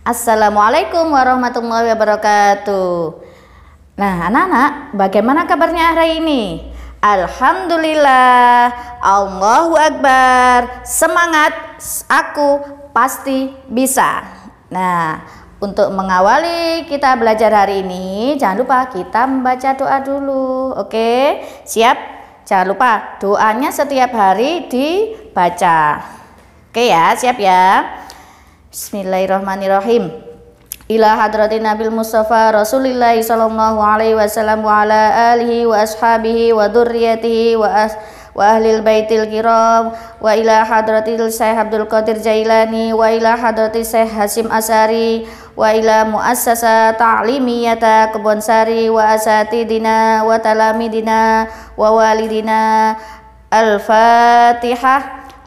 Assalamualaikum warahmatullahi wabarakatuh. Nah, anak-anak, bagaimana kabarnya hari ini? Alhamdulillah, Allahu Akbar, semangat, aku pasti bisa. Nah, untuk mengawali kita belajar hari ini, jangan lupa kita membaca doa dulu. Oke, siap? Jangan lupa doanya setiap hari dibaca. Oke ya, siap ya. Bismillahirrahmanirrahim. Ila hadratin Nabil Mustafa Rasulillah sallallahu alaihi wasallam wa ala alihi wa ashabihi wa dzurriyyatihi wa as wa ahlil baitil kiram wa ila hadratil Syekh Abdul Qadir Jailani wa ila hadratil Syekh Hasim Asari wa ila muassasa ta'limiyata Kebonsari wa asatidina wa talamidina wa walidina al-fatihah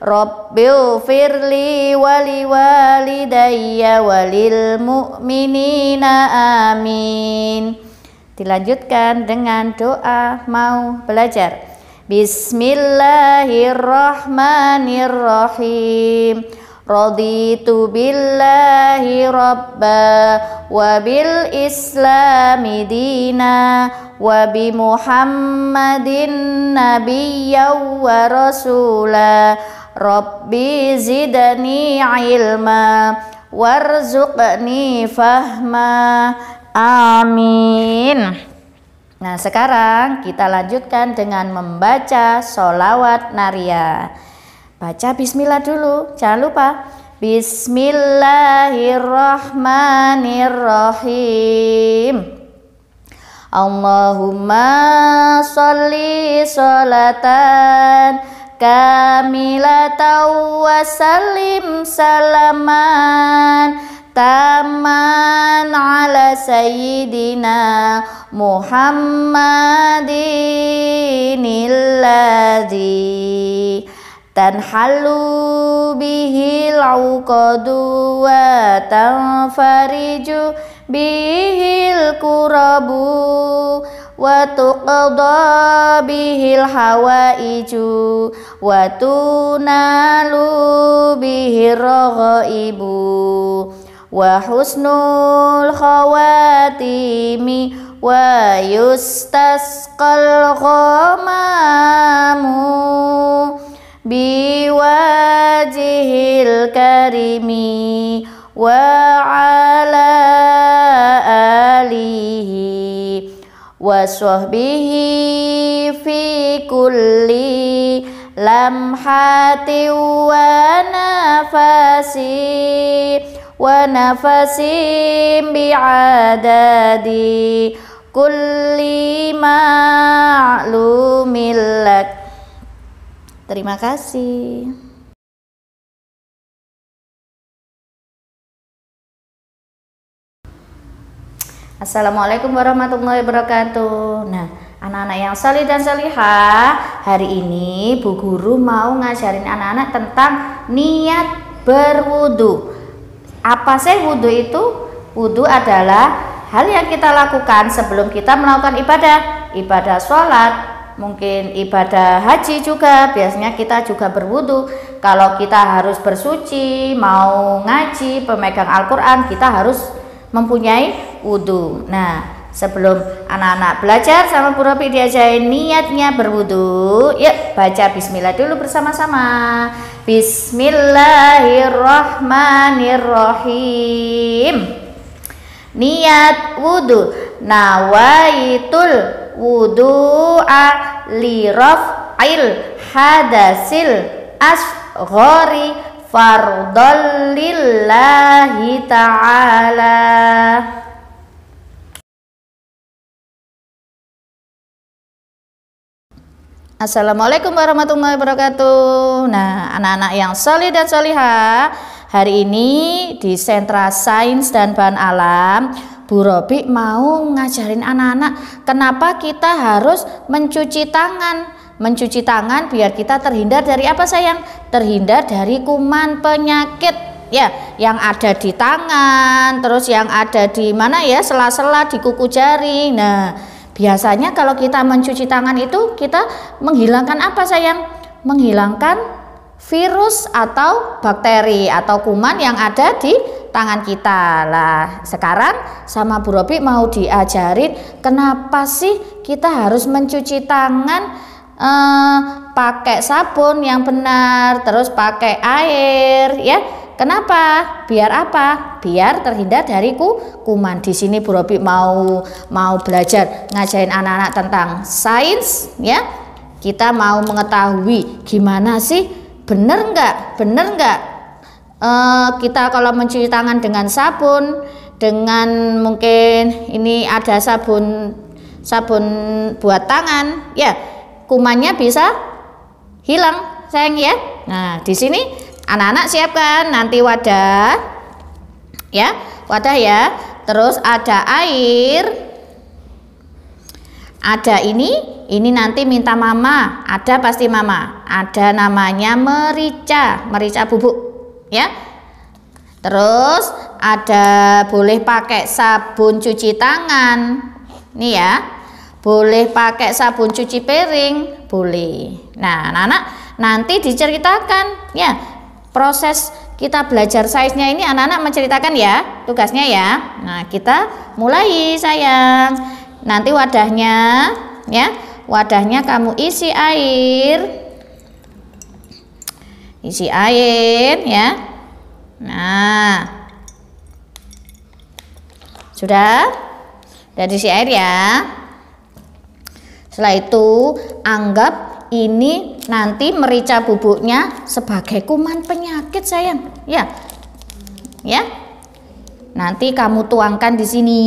Rabbil firli wali walidayya walil mu'minina amin Dilanjutkan dengan doa mau belajar Bismillahirrahmanirrahim Raditu billahi rabba wa bil islami dina wa bi muhammadin nabiyya wa rasulah Rabbi zidni ilma warzuqni fahma amin Nah sekarang kita lanjutkan dengan membaca solawat naria Baca bismillah dulu, jangan lupa Bismillahirrahmanirrahim Allahumma salli salatan kamila tawasalim salim salaman taman ala sayyidina muhammadinilladzi dan halu bihi al-uqadu wa tanfariju bihi al-kurabu wa tuqda bihil hawa iju wa tunalu bihil ibu wa husnul khawatimi wa yustasqal ghamamu bi karimi wa وصحبه في كل لمحة ونفس ونفس بعدد كل kulli لك Terima kasih. Assalamualaikum warahmatullahi wabarakatuh. Nah, anak-anak yang salih dan salihah, hari ini Bu Guru mau ngajarin anak-anak tentang niat berwudu. Apa sih wudu itu? Wudu adalah hal yang kita lakukan sebelum kita melakukan ibadah, ibadah sholat, mungkin ibadah haji juga. Biasanya kita juga berwudu. Kalau kita harus bersuci, mau ngaji, pemegang Al-Qur'an, kita harus mempunyai wudhu. Nah, sebelum anak-anak belajar sama Bu Ropi diajarin niatnya berwudhu, yuk baca bismillah dulu bersama-sama. Bismillahirrahmanirrahim. Niat wudhu nawaitul wudhu'a li ail hadasil asghori fardallillahi ta'ala Assalamualaikum warahmatullahi wabarakatuh. Nah, anak-anak yang solih dan soliha, hari ini di Sentra Sains dan Bahan Alam, Bu Robi mau ngajarin anak-anak kenapa kita harus mencuci tangan. Mencuci tangan biar kita terhindar dari apa sayang? Terhindar dari kuman penyakit ya yang ada di tangan terus yang ada di mana ya sela-sela di kuku jari nah Biasanya kalau kita mencuci tangan itu kita menghilangkan apa sayang? Menghilangkan virus atau bakteri atau kuman yang ada di tangan kita lah sekarang sama Bu Robi mau diajarin kenapa sih kita harus mencuci tangan eh, pakai sabun yang benar terus pakai air ya Kenapa? Biar apa? Biar terhindar dari kuman. Di sini Bu Robi mau mau belajar ngajarin anak-anak tentang sains ya. Kita mau mengetahui gimana sih benar enggak? Benar enggak? E, eh, kita kalau mencuci tangan dengan sabun dengan mungkin ini ada sabun sabun buat tangan ya kumannya bisa hilang sayang ya nah di sini Anak-anak siapkan nanti wadah. Ya, wadah ya. Terus ada air. Ada ini, ini nanti minta mama. Ada pasti mama. Ada namanya merica, merica bubuk. Ya. Terus ada boleh pakai sabun cuci tangan. Nih ya. Boleh pakai sabun cuci piring, boleh. Nah, anak-anak nanti diceritakan ya proses kita belajar size-nya ini anak-anak menceritakan ya tugasnya ya. Nah, kita mulai sayang. Nanti wadahnya ya, wadahnya kamu isi air. Isi air ya. Nah. Sudah? dari si air ya. Setelah itu anggap ini nanti merica bubuknya sebagai kuman penyakit sayang ya ya nanti kamu tuangkan di sini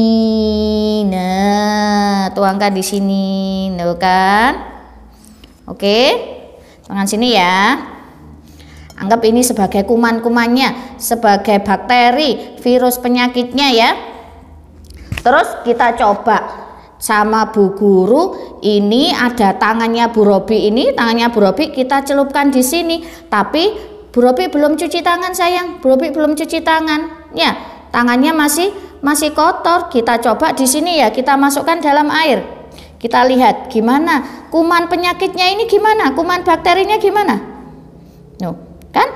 nah tuangkan di sini nah kan oke tuangkan sini ya anggap ini sebagai kuman-kumannya sebagai bakteri virus penyakitnya ya terus kita coba sama bu guru ini ada tangannya Bu Robi ini, tangannya Bu Robi kita celupkan di sini. Tapi Bu Robi belum cuci tangan sayang, Bu Robi belum cuci tangan. Ya, tangannya masih masih kotor. Kita coba di sini ya, kita masukkan dalam air. Kita lihat gimana kuman penyakitnya ini gimana, kuman bakterinya gimana. No, kan?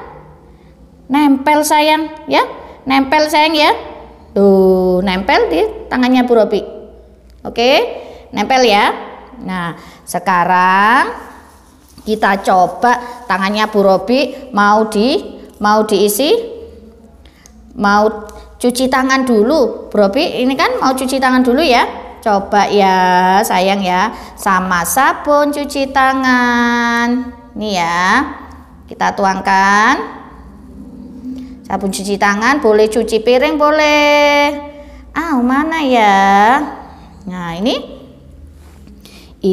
Nempel sayang ya, nempel sayang ya. Tuh, nempel di tangannya Bu Robi. Oke, nempel ya. Nah, sekarang kita coba tangannya Bu Robi mau di mau diisi mau cuci tangan dulu. Bu Robi ini kan mau cuci tangan dulu ya. Coba ya sayang ya sama sabun cuci tangan. Nih ya. Kita tuangkan. Sabun cuci tangan boleh cuci piring boleh. Ah, mana ya? Nah, ini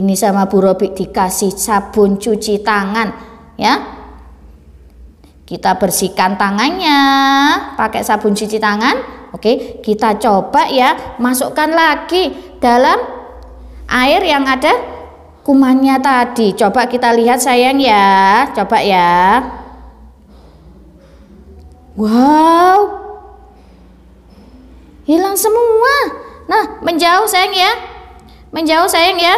ini sama Bu Robi dikasih sabun cuci tangan ya kita bersihkan tangannya pakai sabun cuci tangan oke kita coba ya masukkan lagi dalam air yang ada kumannya tadi coba kita lihat sayang ya coba ya wow hilang semua nah menjauh sayang ya menjauh sayang ya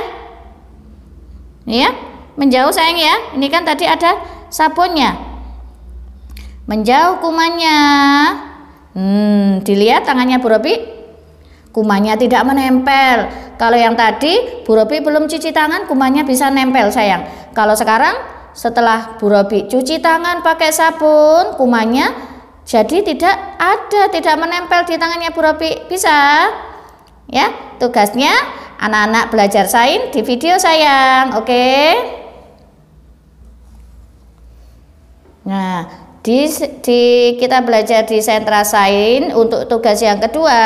ya menjauh sayang ya ini kan tadi ada sabunnya menjauh kumannya hmm, dilihat tangannya Bu Robi kumannya tidak menempel kalau yang tadi Bu Robi belum cuci tangan kumannya bisa nempel sayang kalau sekarang setelah Bu Robi cuci tangan pakai sabun kumannya jadi tidak ada tidak menempel di tangannya Bu Robi bisa ya tugasnya anak-anak belajar sains di video sayang oke okay? nah di, di kita belajar di sentra sains untuk tugas yang kedua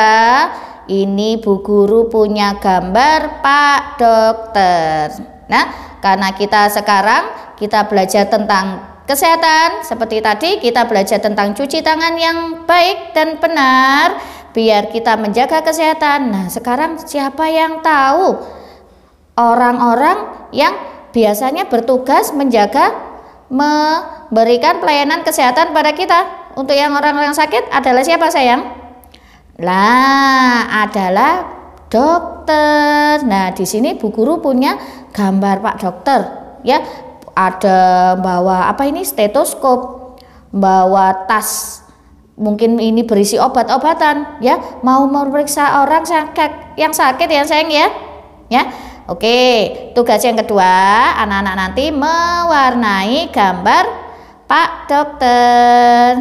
ini Bu Guru punya gambar Pak Dokter nah karena kita sekarang kita belajar tentang kesehatan seperti tadi kita belajar tentang cuci tangan yang baik dan benar biar kita menjaga kesehatan. Nah, sekarang siapa yang tahu orang-orang yang biasanya bertugas menjaga memberikan pelayanan kesehatan pada kita? Untuk yang orang-orang sakit adalah siapa sayang? Lah, adalah dokter. Nah, di sini Bu Guru punya gambar Pak Dokter ya. Ada bawa apa ini stetoskop, bawa tas mungkin ini berisi obat-obatan ya mau memeriksa orang sakit yang sakit ya sayang ya ya oke tugas yang kedua anak-anak nanti mewarnai gambar pak dokter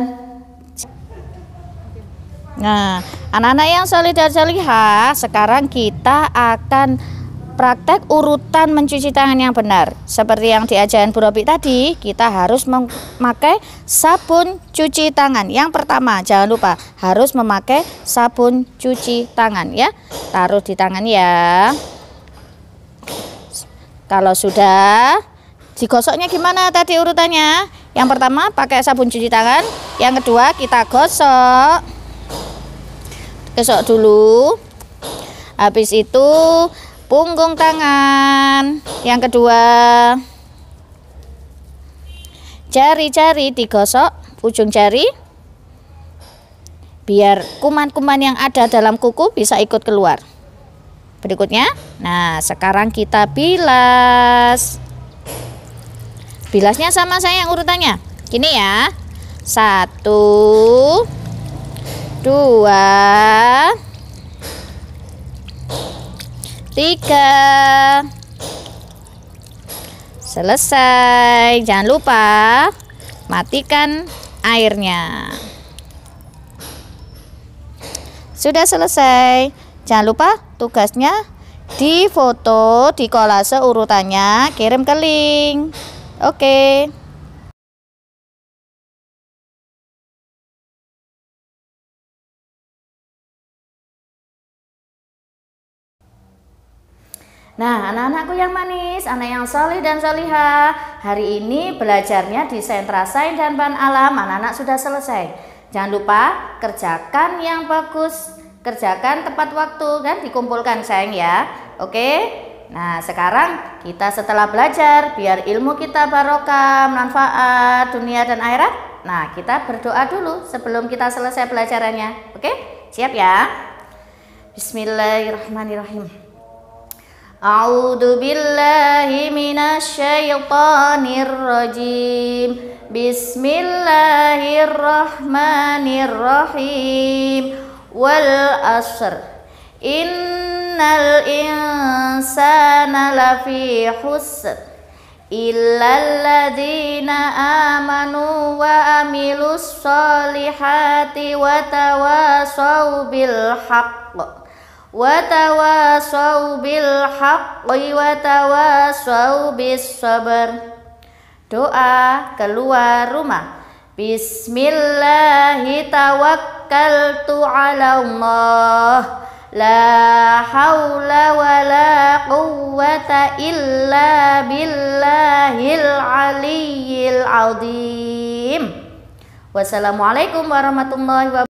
nah anak-anak yang solidar solihah sekarang kita akan Praktek urutan mencuci tangan yang benar. Seperti yang diajarkan Bu Robi tadi, kita harus memakai sabun cuci tangan. Yang pertama, jangan lupa harus memakai sabun cuci tangan ya. Taruh di tangan ya. Kalau sudah, digosoknya gimana tadi urutannya? Yang pertama pakai sabun cuci tangan, yang kedua kita gosok. Gosok dulu. Habis itu punggung tangan. Yang kedua, jari-jari digosok ujung jari biar kuman-kuman yang ada dalam kuku bisa ikut keluar. Berikutnya, nah sekarang kita bilas. Bilasnya sama saya yang urutannya. Gini ya, satu, dua, tiga selesai jangan lupa matikan airnya sudah selesai jangan lupa tugasnya di foto di kolase urutannya kirim ke link oke okay. Nah, anak-anakku yang manis, anak yang solih dan soliha, hari ini belajarnya di sentra sains dan bahan alam, anak-anak sudah selesai. Jangan lupa kerjakan yang bagus, kerjakan tepat waktu kan dikumpulkan sayang ya. Oke. Nah, sekarang kita setelah belajar biar ilmu kita barokah, manfaat dunia dan akhirat. Nah, kita berdoa dulu sebelum kita selesai pelajarannya. Oke? Siap ya? Bismillahirrahmanirrahim. أعوذ بالله من الشيطان الرجيم بسم الله الرحمن الرحيم والأسر إن الإنسان لفي حسن إلا الذين آمنوا وعملوا الصالحات وتواصوا بالحق وتواصوا بالحق وتواصوا بالصبر doa keluar rumah Bismillahi tawakkaltu ala Allah La hawla wa la quwwata illa billahil aliyyil azim Wassalamualaikum warahmatullahi wabarakatuh